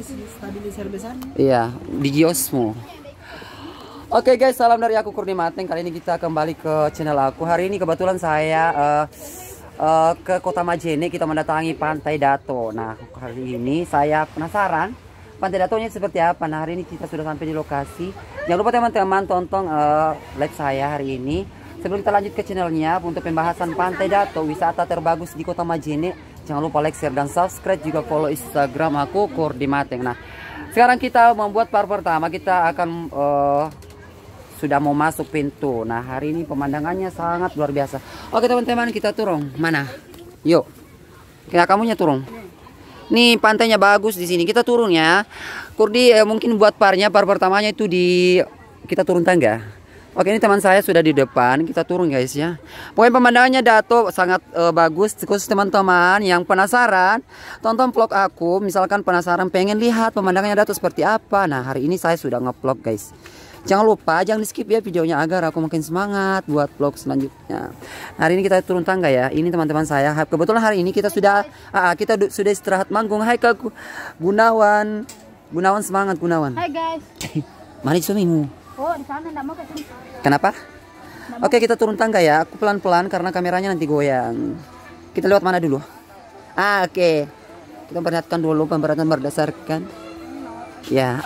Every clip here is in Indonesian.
stabilizer besar iya di Giosmo Oke okay guys, salam dari aku Kurni Mateng. Kali ini kita kembali ke channel aku. Hari ini kebetulan saya uh, uh, ke Kota Majene kita mendatangi Pantai Dato. Nah, hari ini saya penasaran Pantai Dato nya seperti apa. Nah, hari ini kita sudah sampai di lokasi. Jangan lupa teman-teman tonton uh, live saya hari ini. Sebelum kita lanjut ke channelnya untuk pembahasan Pantai Dato, wisata terbagus di Kota Majene Jangan lupa like, share, dan subscribe. Juga follow Instagram aku, Mateng. Nah, sekarang kita membuat par pertama. Kita akan uh, sudah mau masuk pintu. Nah, hari ini pemandangannya sangat luar biasa. Oke, teman-teman, kita turun. Mana? Yuk. Kita ya, kamunya turun. Nih, pantainya bagus di sini. Kita turun ya. Kurdi eh, mungkin buat parnya, par pertamanya itu di... Kita turun tangga. Oke ini teman saya sudah di depan kita turun guys ya Pokoknya pemandangannya dato sangat e, bagus Khusus teman-teman yang penasaran Tonton vlog aku misalkan penasaran pengen lihat pemandangannya dato seperti apa Nah hari ini saya sudah ngevlog guys Jangan lupa jangan di skip ya videonya agar aku makin semangat buat vlog selanjutnya Hari ini kita turun tangga ya Ini teman-teman saya kebetulan hari ini kita sudah uh, Kita sudah istirahat manggung Hai kak Gunawan Gunawan semangat Gunawan Hai guys Mari suamimu Oh, Kenapa? Oke, kita turun tangga ya. Aku pelan-pelan karena kameranya nanti goyang. Kita lewat mana dulu? Ah, oke. Okay. Kita perlihatkan dulu pemberatan berdasarkan. Ya.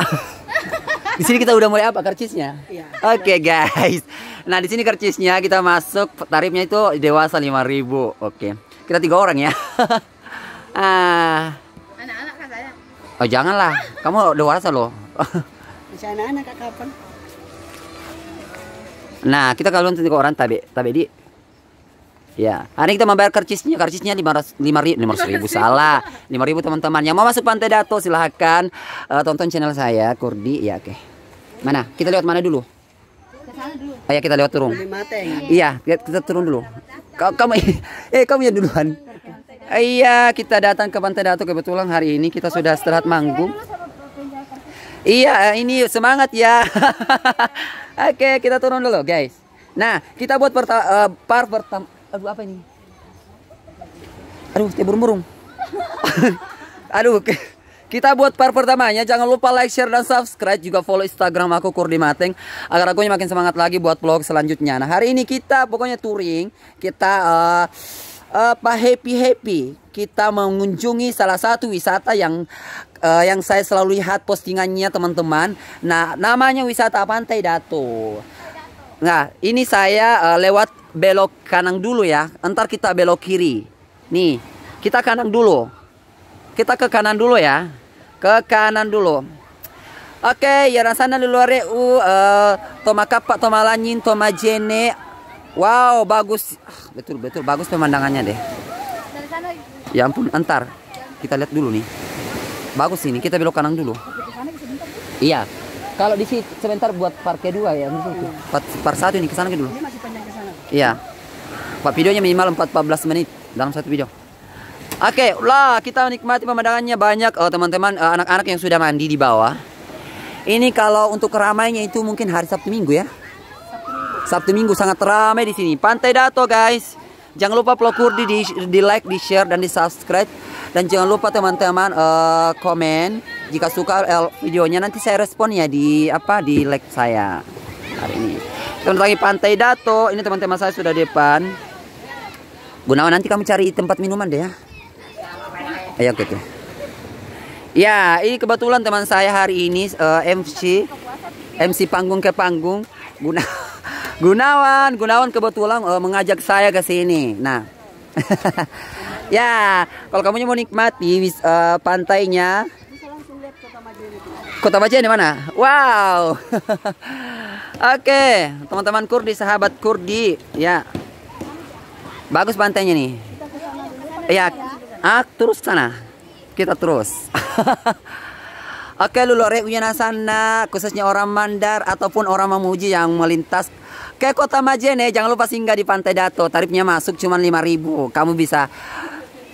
di sini kita udah mulai apa karcisnya? Ya. Oke, okay, guys. Nah, di sini karcisnya kita masuk tarifnya itu dewasa 5000. Oke. Okay. Kita tiga orang ya. ah. Anak-anak kan saya. Oh, janganlah. Kamu dewasa loh. Bisa anak-anak kapan? Nah, kita kalau nanti ke orang tabe, tabe di. Ya, hari kita membayar karcisnya, karcisnya lima ratus lima ribu salah, lima ribu teman-teman. Yang mau masuk pantai Dato silahkan uh, tonton channel saya Kurdi. Ya, oke. Okay. Mana? Kita lewat mana dulu? Dulu. Ayo kita lewat turun. Iya, kita turun dulu. Kau, kamu eh kamu ya duluan. Iya, kita datang ke Pantai dato kebetulan hari ini kita sudah istirahat manggung. Iya, eh, ini semangat ya. Oke, kita turun dulu, guys. Nah, kita buat eh, part pertama. Aduh, apa ini? Aduh, tiap burung-burung. Aduh, kita buat part pertamanya. Jangan lupa like, share, dan subscribe. Juga follow Instagram aku, Kurdi Mateng. Agar aku makin semangat lagi buat vlog selanjutnya. Nah, hari ini kita pokoknya touring. Kita... Uh, uh, Happy Happy kita mengunjungi salah satu wisata yang uh, yang saya selalu lihat postingannya teman-teman. Nah, namanya wisata Pantai Dato. Nah, ini saya uh, lewat belok kanan dulu ya. ntar kita belok kiri. Nih, kita kanan dulu. Kita ke kanan dulu ya. Ke kanan dulu. Oke, okay, ya rasanya di luar ya, uh, toma kapak, toma lanyin, toma jene, Wow, bagus. Ah, betul, betul bagus pemandangannya deh. Ya ampun, entar. Kita lihat dulu nih. Bagus ini, kita belok kanan dulu. Iya. Kalau di situ sebentar buat parkir dua ya, mungkin. Iya. Part, part satu ini ke sana dulu. ke sana. Iya. Pak videonya minimal 14 menit dalam satu video. Oke, okay, lah kita menikmati pemandangannya banyak oh, teman-teman eh, anak-anak yang sudah mandi di bawah. Ini kalau untuk ramainya itu mungkin hari Sabtu Minggu ya. Sabtu Minggu sangat ramai di sini. Pantai Dato guys. Jangan lupa pelukur Kurdi di, di like, di share dan di subscribe. Dan jangan lupa teman-teman uh, komen jika suka uh, videonya nanti saya respon ya di apa di like saya hari ini. Teman lagi Pantai Dato. Ini teman-teman saya sudah depan. Gunawan nanti kamu cari tempat minuman deh ya. Ayo oke. Okay, okay. Ya, ini kebetulan teman saya hari ini uh, eh, MC MC panggung ke panggung Gunawan. Gunawan, Gunawan kebetulan uh, mengajak saya ke sini. Nah, ya, kalau kamu mau nikmati uh, pantainya, Kota Majene di mana? Wow. Oke, okay, teman-teman Kurdi, sahabat Kurdi, ya. Bagus pantainya nih. Ya, ah, terus sana. Kita terus. Oke, okay, lulu rek sana, khususnya orang Mandar ataupun orang Mamuji yang melintas ke Kota Majene. Jangan lupa singgah di Pantai Dato. Tarifnya masuk cuma 5000 Kamu bisa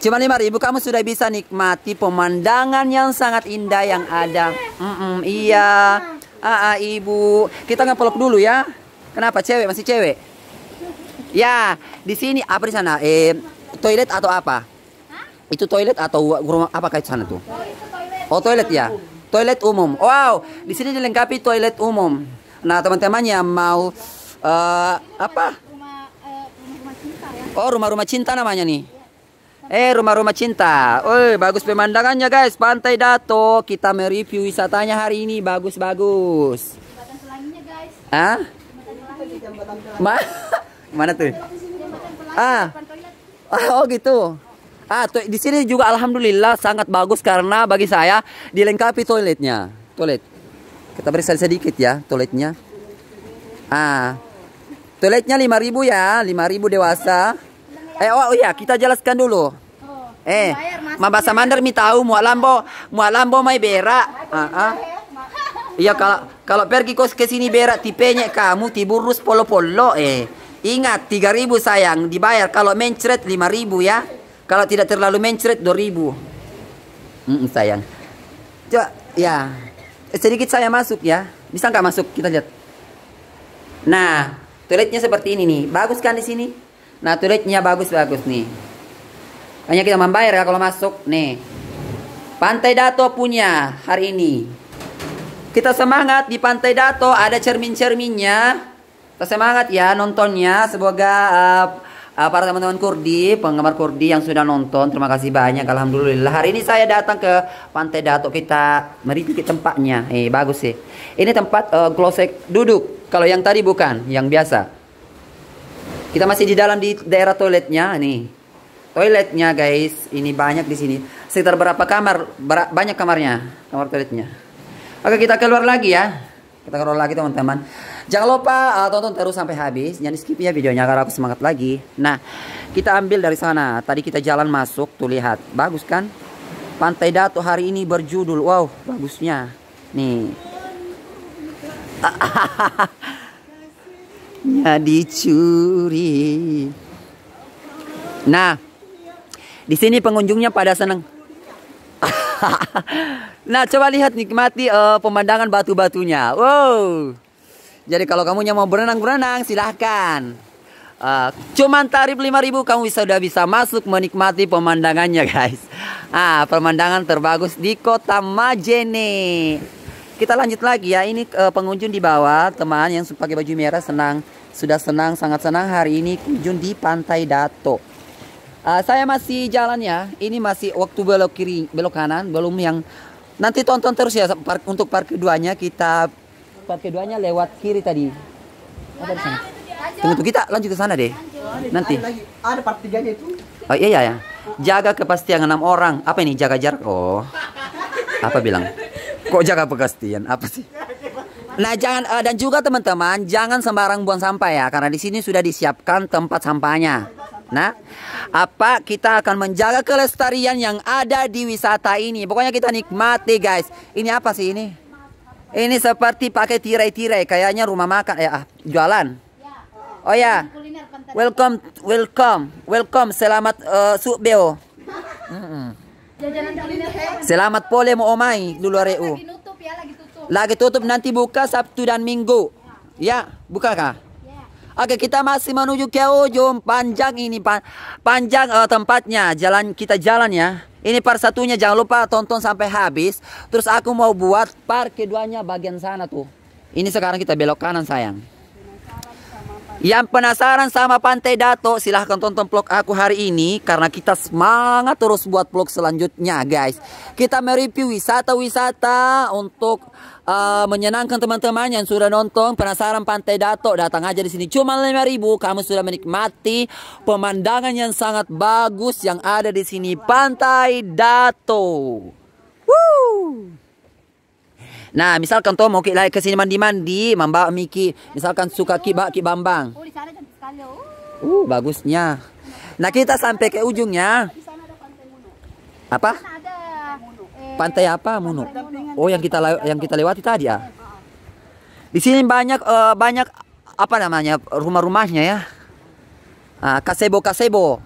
Cuma 5000 kamu sudah bisa nikmati pemandangan yang sangat indah yang ada. Mm -mm, iya. Aa, ah, ah, Ibu, kita ngepolok dulu ya. Kenapa cewek masih cewek? Ya, di sini apa di sana? Eh, toilet atau apa? Itu toilet atau rumah apa kayak sana tuh? Oh, toilet ya. Toilet umum. Wow, di sini dilengkapi toilet umum. Nah, teman-teman yang mau uh, apa? Oh, rumah-rumah cinta namanya nih. Eh, rumah-rumah cinta. oh bagus pemandangannya, guys. Pantai Dato. Kita mereview wisatanya hari ini. Bagus-bagus. ah Ma Mana tuh? Ah. ah. Oh, gitu. Ah, tuh, di sini juga alhamdulillah sangat bagus karena bagi saya dilengkapi toiletnya. Toilet. Kita periksa sedikit ya toiletnya. Ah. Toiletnya 5000 ya, 5000 dewasa. Eh oh, iya, kita jelaskan dulu. Oh, eh, ma bahasa Mandar mi tahu mu lambo, mu lambo mai berak. Ah, ah. Iya kalau kalau pergi kos ke sini berak tipenya kamu tiburus polo-polo eh. Ingat 3000 sayang dibayar kalau mencret 5000 ya. Kalau tidak terlalu mencret 2000. Mm, -mm sayang. Coba ya. Sedikit saya masuk ya. Bisa nggak masuk? Kita lihat. Nah, Tulisnya seperti ini nih. Bagus kan di sini? Nah, tulisnya bagus-bagus nih. Hanya kita membayar ya kalau masuk nih. Pantai Dato punya hari ini. Kita semangat di Pantai Dato ada cermin-cerminnya. Kita semangat ya nontonnya. Semoga uh, para teman-teman Kurdi, penggemar Kurdi yang sudah nonton, terima kasih banyak. Alhamdulillah. Hari ini saya datang ke Pantai Dato kita mereview tempatnya. Eh bagus sih. Ini tempat uh, eh, klosek duduk. Kalau yang tadi bukan, yang biasa. Kita masih di dalam di daerah toiletnya nih. Toiletnya guys, ini banyak di sini. Sekitar berapa kamar? Ber banyak kamarnya, kamar toiletnya. Oke, kita keluar lagi ya. Kita keluar lagi teman-teman. Jangan lupa uh, tonton terus sampai habis. Jangan skip ya videonya karena aku semangat lagi. Nah, kita ambil dari sana. Tadi kita jalan masuk, tuh lihat. Bagus kan? Pantai Datu hari ini berjudul. Wow, bagusnya. Nih, nya dicuri. Nah, di sini pengunjungnya pada senang. nah, coba lihat nikmati uh, pemandangan batu-batunya. Wow. Jadi kalau yang mau berenang-berenang silahkan. Uh, cuman tarif 5000 kamu bisa sudah bisa masuk menikmati pemandangannya guys. Ah, pemandangan terbagus di kota Majene. Kita lanjut lagi ya. Ini uh, pengunjung di bawah, teman yang pakai baju merah senang, sudah senang, sangat senang hari ini kunjung di Pantai Dato. Uh, saya masih jalan ya. Ini masih waktu belok kiri, belok kanan, belum yang nanti tonton terus ya park, untuk park keduanya kita park keduanya lewat kiri tadi. Apa di sana? Tunggu, tunggu kita lanjut ke sana deh. Nanti. Ada, ah, ada part tiganya itu. Oh iya ya. Jaga kepastian enam orang. Apa ini? Jaga jarak. Oh. Apa bilang? Kok jaga kepastian? Apa sih? Nah, jangan uh, dan juga teman-teman, jangan sembarang buang sampah ya, karena di sini sudah disiapkan tempat sampahnya. Nah, apa kita akan menjaga kelestarian yang ada di wisata ini? Pokoknya kita nikmati, guys. Ini apa sih ini? Ini seperti pakai tirai-tirai, kayaknya rumah makan ya, ah, jualan. Oh ya. Welcome, welcome, welcome. Selamat uh, eh, subeo Mm -mm. Selamat pole mo omay, luloreu. Ya, lagi tutup nanti buka Sabtu dan Minggu. Ya, buka kah? Ya. Oke, kita masih menuju ke ujung panjang ini pan panjang uh, tempatnya. Jalan kita jalan ya. Ini part satunya jangan lupa tonton sampai habis. Terus aku mau buat part keduanya bagian sana tuh. Ini sekarang kita belok kanan sayang. Yang penasaran sama Pantai Dato, silahkan tonton vlog aku hari ini karena kita semangat terus buat vlog selanjutnya, guys. Kita mereview wisata-wisata untuk uh, menyenangkan teman-teman yang sudah nonton penasaran Pantai Dato. Datang aja di sini cuma 5000 kamu sudah menikmati pemandangan yang sangat bagus yang ada di sini Pantai Dato. Woo! Nah, misalkan tu mau kita ke sini mandi-mandi, membawa Miki, misalkan suka kibak kibambang. Oh, oh. Uh, bagusnya. Nah, kita sampai ke ujungnya. Eh, apa? Pantai apa, Munu? Oh, yang kita yang kita lewati tadi ya. Di sini banyak uh, banyak apa namanya? rumah-rumahnya ya. Ah, kasebo kasebo.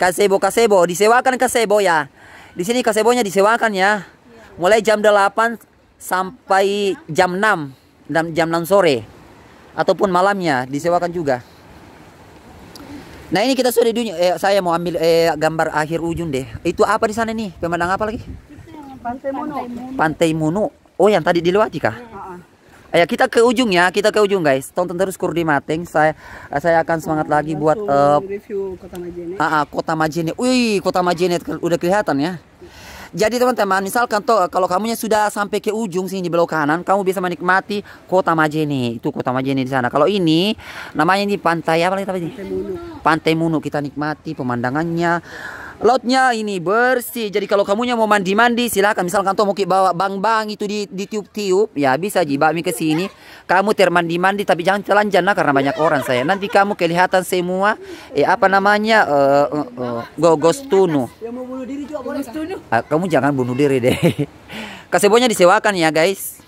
Kasebo kasebo disewakan kasebo ya. Di sini kasebonya disewakan ya. Iya. Mulai jam 8 sampai jam 6 dan jam 6 sore ataupun malamnya disewakan juga. Nah ini kita sudah di dunia. Eh, saya mau ambil eh, gambar akhir ujung deh. Itu apa di sana nih? pemandang apa lagi? Pantai Munu. Pantai Munu. Oh yang tadi dilewati kah? Ayo iya. ya, kita ke ujung ya, kita ke ujung guys. Tonton terus Kurdi Mateng. Saya saya akan semangat lagi buat uh, Kota Majene. Uh, uh, Kota Majene. Wih, Kota Majene udah kelihatan ya. Jadi teman-teman, misalkan toh eh, kalau kamunya sudah sampai ke ujung sini di belok kanan, kamu bisa menikmati Kota Majene. Itu Kota Majene di sana. Kalau ini namanya di pantai apa lagi tadi? Pantai Munu. Pantai Munu kita nikmati pemandangannya lautnya ini bersih. Jadi kalau kamunya mau mandi-mandi silahkan. Misalkan kantor mau bawa bang-bang itu di ditiup-tiup, ya bisa ji bakmi ke sini. Kamu termandi-mandi tapi jangan telanjang nah, karena banyak orang saya. Nanti kamu kelihatan semua eh apa namanya uh, uh, uh, gogos tunu. Ah, kamu jangan bunuh diri deh. Kasebonya disewakan ya guys.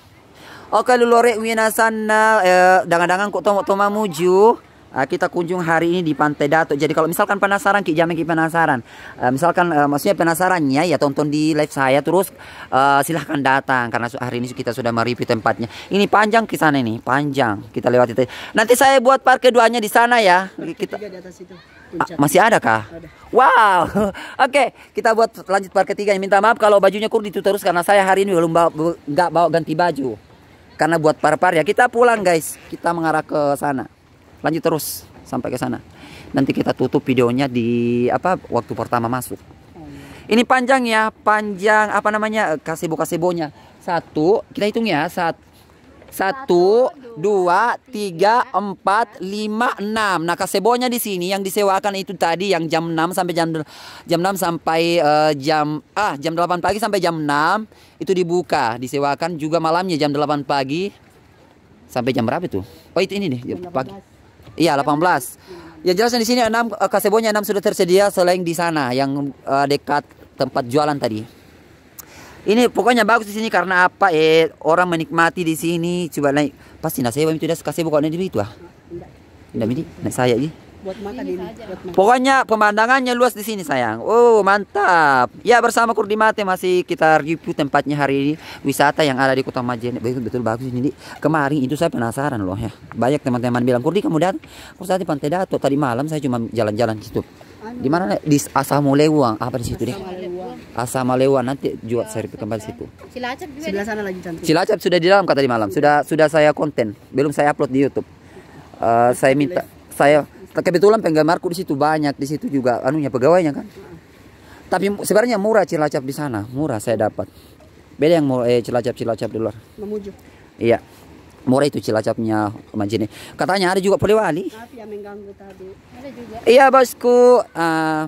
Oke wina sana. eh, dangan-dangan kok tomak tomamuju. Ah, kita kunjung hari ini di Pantai Datuk. Jadi kalau misalkan penasaran, Ki Jamin Ki penasaran. Uh, misalkan uh, maksudnya penasarannya ya tonton di live saya terus uh, silahkan datang karena hari ini kita sudah mereview tempatnya. Ini panjang ke sana ini, panjang. Kita lewati itu. Nanti saya buat park keduanya di sana ya. Kita di atas itu. Ah, Masih ada kah? Ada. Wow. Oke, okay, kita buat lanjut part ketiga. Minta maaf kalau bajunya kurang itu terus karena saya hari ini belum bawa nggak bawa ganti baju. Karena buat par-par ya kita pulang guys. Kita mengarah ke sana lanjut terus sampai ke sana nanti kita tutup videonya di apa waktu pertama masuk ini panjang ya panjang apa namanya kasih buka sebonya. satu kita hitung ya satu satu, dua, tiga, empat, lima, enam. Nah, kasebonya di sini yang disewakan itu tadi yang jam enam sampai jam jam 6 sampai uh, jam ah jam 8 pagi sampai jam enam itu dibuka, disewakan juga malamnya jam delapan pagi sampai jam berapa itu? Oh, itu ini deh, pagi. Iya, 18. Ya jelasnya di sini 6 eh, kasebonya 6 sudah tersedia selain di sana yang uh, dekat tempat jualan tadi. Ini pokoknya bagus di sini karena apa? Eh orang menikmati di sini. Coba naik. Pasti nasi saya itu sudah kasebo kalau di situ ah. Tidak, ini saya ini buat makan ini. Buat makan. Pokoknya pemandangannya luas di sini sayang. Oh mantap. Ya bersama kurdi Kurdimate masih kita review tempatnya hari ini wisata yang ada di Kota Majene. Betul betul bagus ini. Kemarin itu saya penasaran loh ya. Banyak teman-teman bilang Kurdi kamu datang. Kurdi tadi Pantai Dato tadi malam saya cuma jalan-jalan situ. Di mana di Asamulewang apa di situ deh? Asama nanti jual ya, saya kembali situ. Cilacap juga. Sebelah sana lagi cantik. Cilacap sudah di dalam kata di malam. Sudah sudah saya konten, belum saya upload di YouTube. Uh, saya minta saya kebetulan penggemarku di situ banyak di situ juga anunya pegawainya kan tapi sebenarnya murah cilacap di sana murah saya dapat beda yang murah eh, cilacap cilacap di luar memuju iya murah itu cilacapnya Majene katanya ada juga polewali tapi yang mengganggu tadi ada juga iya bosku uh,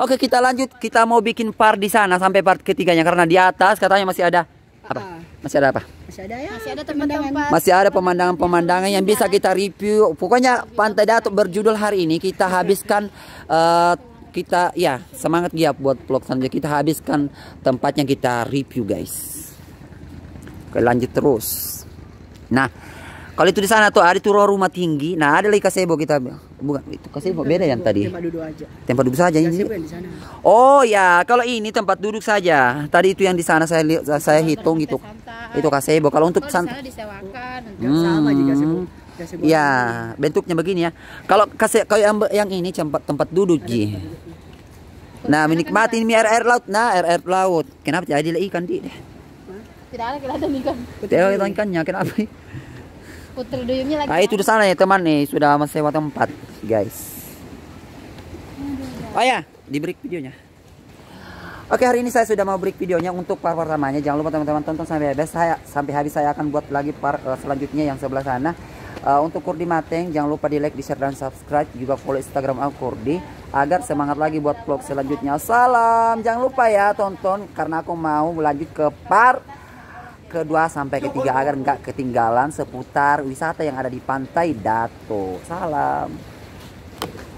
Oke kita lanjut kita mau bikin part di sana sampai part ketiganya karena di atas katanya masih ada apa? Ah, ah. Masih ada apa? Masih ada ya. Masih ada pemandangan Masih ada pemandangan-pemandangan yang bisa kita review. Pokoknya Pantai Datuk berjudul hari ini kita habiskan uh, kita ya semangat giat buat vlog selanjutnya kita habiskan tempatnya kita review guys. Oke, lanjut terus. Nah, kalau itu di sana tuh ada tuh rumah tinggi. Nah, ada lagi kasebo kita. Bukan itu kasebo beda yang tadi. Tempat duduk aja. Tempat duduk saja ini. Oh ya, kalau ini tempat duduk saja. Tadi itu yang di sana saya lihat saya hitung gitu. Itu kasebo. Kalau untuk santai disewakan, sama hmm. Ya, bentuknya begini ya. Kalau kasih yang, yang ini tempat tempat duduk ji. Nah, kan menikmati ini air air laut. Nah, air air laut. Kenapa jadi ikan di? Tidak ada, tidak ada ikan. Tidak ada ikannya. Kenapa? Putri duyungnya lagi. Nah, itu di ya? sana ya teman nih, sudah sewa tempat, guys. Oh ya, di break videonya. Oke, hari ini saya sudah mau break videonya untuk part pertamanya. Jangan lupa teman-teman tonton sampai habis. Saya sampai habis saya akan buat lagi part uh, selanjutnya yang sebelah sana. Uh, untuk Kurdi Mateng, jangan lupa di like, di share, dan subscribe. Juga follow Instagram aku Kurdi. Agar semangat lagi buat vlog selanjutnya. Salam, jangan lupa ya tonton. Karena aku mau lanjut ke part kedua sampai ketiga agar nggak ketinggalan seputar wisata yang ada di Pantai Dato. Salam.